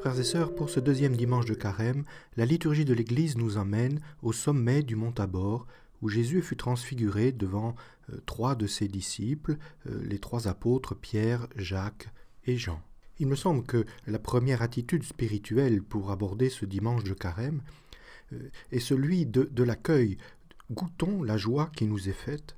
Frères et sœurs, pour ce deuxième dimanche de carême, la liturgie de l'Église nous emmène au sommet du mont Tabor, où Jésus fut transfiguré devant euh, trois de ses disciples, euh, les trois apôtres Pierre, Jacques et Jean. Il me semble que la première attitude spirituelle pour aborder ce dimanche de carême euh, est celui de, de l'accueil. Goûtons la joie qui nous est faite,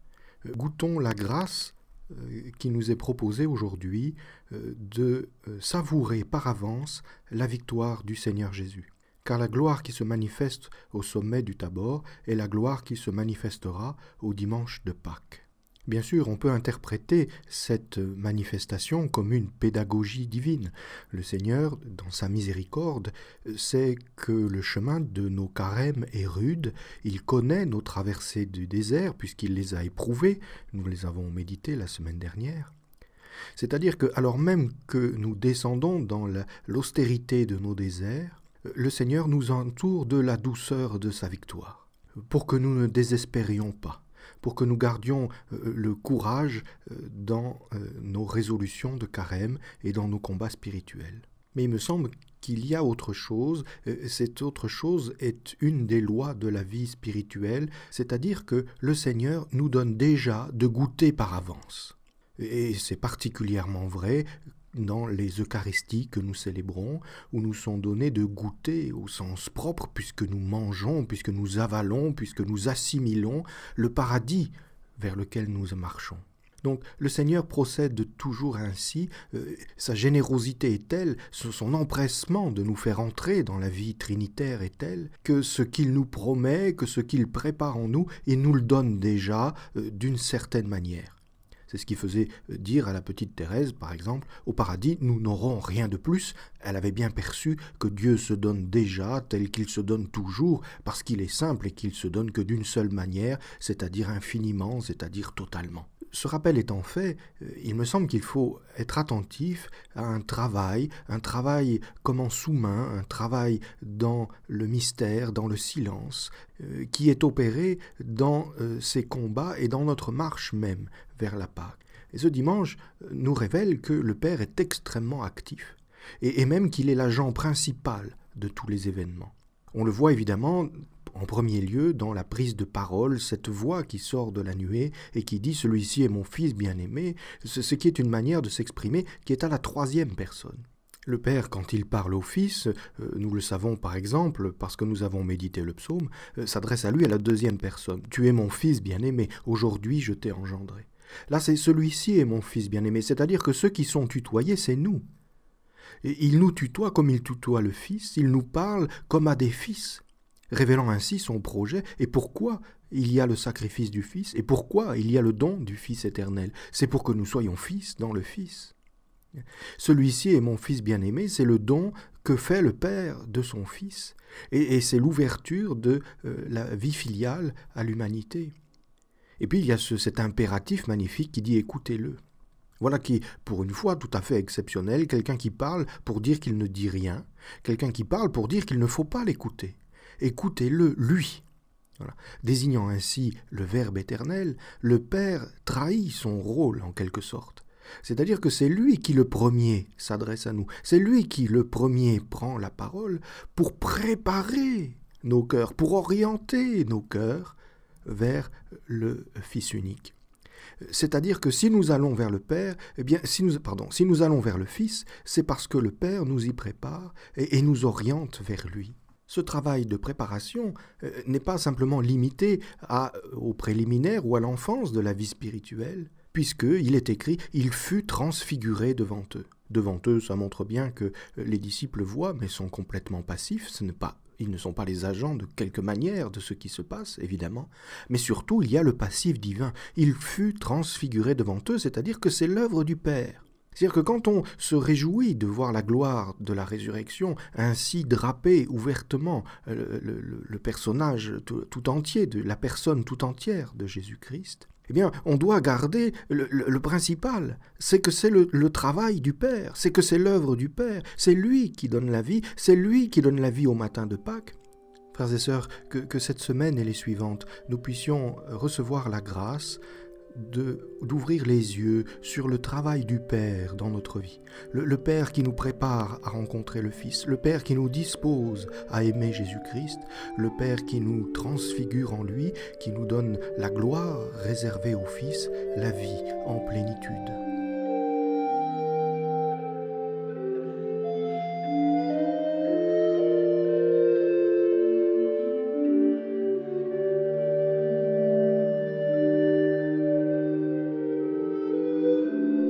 goûtons la grâce euh, qui nous est proposé aujourd'hui euh, de euh, savourer par avance la victoire du Seigneur Jésus. Car la gloire qui se manifeste au sommet du Tabor est la gloire qui se manifestera au dimanche de Pâques. Bien sûr, on peut interpréter cette manifestation comme une pédagogie divine. Le Seigneur, dans sa miséricorde, sait que le chemin de nos carèmes est rude, il connaît nos traversées du désert puisqu'il les a éprouvées, nous les avons méditées la semaine dernière. C'est-à-dire que, alors même que nous descendons dans l'austérité de nos déserts, le Seigneur nous entoure de la douceur de sa victoire, pour que nous ne désespérions pas pour que nous gardions euh, euh, le courage euh, dans nos résolutions de carême et dans nos combats spirituels. Mais il me semble qu'il y a autre chose, cette autre chose est une des lois de la vie spirituelle, c'est-à-dire que le Seigneur nous donne déjà de goûter par avance. Et c'est particulièrement vrai dans les Eucharisties que nous célébrons, où nous sont donnés de goûter au sens propre, puisque nous mangeons, puisque nous avalons, puisque nous assimilons le paradis vers lequel nous marchons. Donc le Seigneur procède toujours ainsi, euh, sa générosité est telle, son empressement de nous faire entrer dans la vie trinitaire est tel, que ce qu'il nous promet, que ce qu'il prépare en nous, il nous le donne déjà euh, d'une certaine manière. C'est ce qui faisait euh, dire à la petite Thérèse, par exemple, au paradis, nous n'aurons rien de plus. Elle avait bien perçu que Dieu se donne déjà tel qu'il se donne toujours, parce qu'il est simple et qu'il se donne que d'une seule manière, c'est-à-dire infiniment, c'est-à-dire totalement. Ce rappel étant fait, euh, il me semble qu'il faut être attentif à un travail, un travail comme en sous-main, un travail dans le mystère, dans le silence, euh, qui est opéré dans euh, ces combats et dans notre marche même vers la Pâque. Et ce dimanche euh, nous révèle que le Père est extrêmement actif, et, et même qu'il est l'agent principal de tous les événements. On le voit évidemment en premier lieu dans la prise de parole, cette voix qui sort de la nuée et qui dit Celui-ci est mon fils bien-aimé, ce qui est une manière de s'exprimer qui est à la troisième personne. Le Père, quand il parle au Fils, euh, nous le savons par exemple parce que nous avons médité le psaume, euh, s'adresse à lui à la deuxième personne. Tu es mon Fils bien-aimé, aujourd'hui je t'ai engendré. Là, c'est celui-ci est mon Fils bien-aimé, c'est-à-dire que ceux qui sont tutoyés, c'est nous. Et il nous tutoie comme il tutoie le Fils, il nous parle comme à des fils, révélant ainsi son projet et pourquoi il y a le sacrifice du Fils et pourquoi il y a le don du Fils éternel. C'est pour que nous soyons fils dans le Fils. Celui-ci est mon Fils bien-aimé, c'est le don que fait le Père de son Fils, et, c'est l'ouverture de euh, la vie filiale à l'humanité. Et puis il y a cet impératif magnifique qui dit écoutez-le. Voilà qui, pour une fois tout à fait exceptionnel, quelqu'un qui parle pour dire qu'il ne dit rien, quelqu'un qui parle pour dire qu'il ne faut pas l'écouter. Écoutez-le, lui. Désignant ainsi le Verbe éternel, le Père trahit son rôle en quelque sorte. C'est-à-dire que c'est lui qui le premier s'adresse à nous, c'est lui qui le premier prend la parole pour préparer nos cœurs, pour orienter nos cœurs vers le Fils unique. C'est-à-dire que si nous allons vers le Père, eh bien, si nous, pardon, si nous allons vers le Fils, c'est parce que le Père nous y prépare et, nous oriente vers lui. Ce travail de préparation euh, n'est pas simplement limité au préliminaire ou à l'enfance de la vie spirituelle, puisque il est écrit il fut transfiguré devant eux. Devant eux, ça montre bien que euh, les disciples voient, mais sont complètement passifs. Ce n'est pas, ils ne sont pas les agents de quelque manière de ce qui se passe, évidemment. Mais surtout, il y a le passif divin. Il fut transfiguré devant eux, c'est-à-dire que c'est l'œuvre du Père. C'est-à-dire que quand on se réjouit de voir la gloire de la résurrection ainsi draper ouvertement euh, le, personnage tout, tout entier, de la personne tout entière de Jésus-Christ, eh bien, on doit garder le, principal, c'est que c'est le, travail du Père, c'est que c'est l'œuvre du Père, c'est lui qui donne la vie, c'est lui qui donne la vie au matin de Pâques. Frères et sœurs, que cette semaine et les suivantes, nous puissions recevoir la grâce d'ouvrir les yeux sur le travail du Père dans notre vie. Le, Père qui nous prépare à rencontrer le Fils, le Père qui nous dispose à aimer Jésus-Christ, le Père qui nous transfigure en lui, qui nous donne la gloire réservée au Fils, la vie en plénitude.